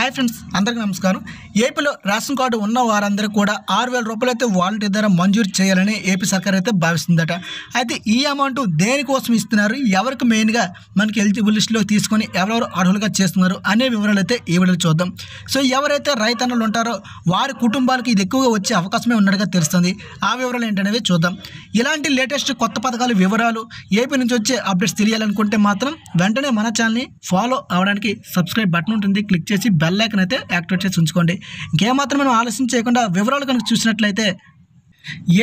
hi friends అందరికీ నమస్కారం ఏపీలో రేషన్ కార్డు ఉన్న వారందరూ కూడా ఆరు వేల రూపాయలు అయితే వాలంటీర్ ద్వారా మంజూరు చేయాలని ఏపీ సర్కార్ అయితే భావిస్తుందట అయితే ఈ అమౌంట్ దేనికోసం ఇస్తున్నారు ఎవరికి మెయిన్గా మనకి ఎలిజిబుల్ తీసుకొని ఎవరెవరు అర్హులుగా చేస్తున్నారు అనే వివరాలు అయితే ఈ వీడియో చూద్దాం సో ఎవరైతే రైతన్నలు ఉంటారో వారి కుటుంబాలకు ఇది ఎక్కువగా వచ్చే అవకాశమే ఉన్నట్టుగా తెలుస్తుంది ఆ వివరాలు ఏంటనేవి చూద్దాం ఇలాంటి లేటెస్ట్ కొత్త పథకాల వివరాలు ఏపీ నుంచి వచ్చే అప్డేట్స్ తెలియాలనుకుంటే మాత్రం వెంటనే మన ఛానల్ని ఫాలో అవడానికి సబ్స్క్రైబ్ బటన్ ఉంటుంది క్లిక్ చేసి బెల్ బెల్ అయితే యాక్టివేట్ చేసి ఉంచుకోండి ఇంకేమాత్రం మనం ఆలోచన చేయకుండా వివరాలు కనుక చూసినట్లయితే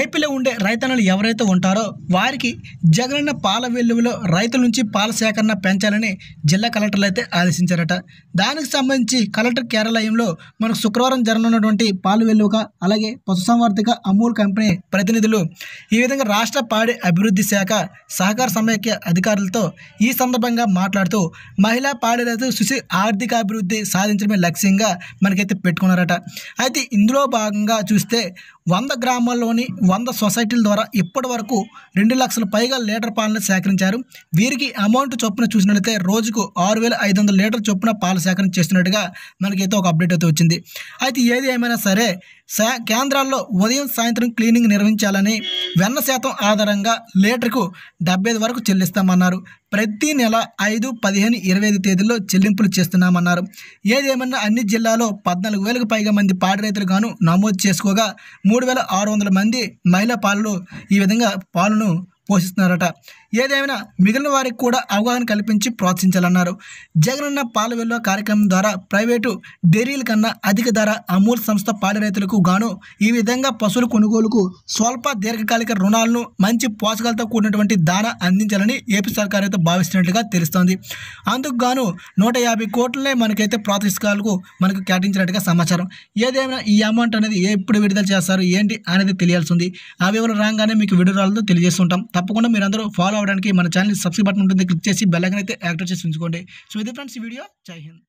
ఏపీలో ఉండే రైతన్నలు ఎవరైతే ఉంటారో వారికి జగనన్న పాల వెల్లువలో రైతుల నుంచి పాల సేకరణ పెంచాలని జిల్లా కలెక్టర్లు అయితే ఆదేశించారట దానికి సంబంధించి కలెక్టర్ కేరళయంలో మనకు శుక్రవారం జరగనున్నటువంటి పాల వెల్లువక అలాగే పశుసంవర్ధక అమూల్ కంపెనీ ప్రతినిధులు ఈ విధంగా రాష్ట్ర పాడి అభివృద్ధి శాఖ సహకార సమైక్య అధికారులతో ఈ సందర్భంగా మాట్లాడుతూ మహిళా పాడి రైతు ఆర్థిక అభివృద్ధి సాధించడమే లక్ష్యంగా మనకైతే పెట్టుకున్నారట అయితే ఇందులో భాగంగా చూస్తే వంద గ్రామాల్లోని వంద సొసైటీల ద్వారా ఇప్పటి వరకు రెండు లక్షల పైగా లీటర్ పాలను సేకరించారు వీరికి అమౌంట్ చొప్పున చూసినట్లయితే రోజుకు ఆరు వేల ఐదు వందల లీటర్ చొప్పున పాలు సేకరణ చేస్తున్నట్టుగా మనకైతే ఒక అప్డేట్ అయితే వచ్చింది అయితే ఏది ఏమైనా సరే కేంద్రాల్లో ఉదయం సాయంత్రం క్లీనింగ్ నిర్వహించాలని వెన్న శాతం ఆధారంగా లీటర్కు డెబ్బై ఐదు వరకు చెల్లిస్తామన్నారు ప్రతి నెల ఐదు పదిహేను ఇరవై ఐదు తేదీల్లో చెల్లింపులు చేస్తున్నామన్నారు ఏదేమన్నా అన్ని జిల్లాలో పద్నాలుగు వేలకు పైగా మంది పాడి రైతులు గాను నమోదు చేసుకోగా మూడు వేల ఆరు వందల మంది మహిళా పాలలు ఈ విధంగా పాలను పోషిస్తున్నారట ఏదేమైనా మిగిలిన వారికి కూడా అవగాహన కల్పించి ప్రోత్సహించాలన్నారు జగనన్న పాల వెల్లువ కార్యక్రమం ద్వారా ప్రైవేటు డైరీల కన్నా అధిక ధర అమూల్ సంస్థ పాడి రైతులకు గాను ఈ విధంగా పశువుల కొనుగోలుకు స్వల్ప దీర్ఘకాలిక రుణాలను మంచి పోషకాలతో కూడినటువంటి దాన అందించాలని ఏపీ సర్కార్ అయితే భావిస్తున్నట్లుగా తెలుస్తోంది అందుకు గాను నూట యాభై కోట్లనే మనకైతే ప్రాతిష్కాలకు మనకు కేటాయించినట్టుగా సమాచారం ఏదేమైనా ఈ అమౌంట్ అనేది ఎప్పుడు విడుదల చేస్తారు ఏంటి అనేది తెలియాల్సి ఉంది ఆ వివరాలు రాగానే మీకు విడుదలతో తెలియజేస్తుంటాం తప్పకుండా మీరందరూ ఫాలో అవడానికి మన ఛానల్ సబ్స్క్రైబ్ బటన్ ఉంటుంది క్లిక్ చేసి బెల్ అయితే యాక్టివ్ చేసి ఉంచుకోండి సో ఇది ఫ్రెండ్స్ ఈ వీడియో జై హింద్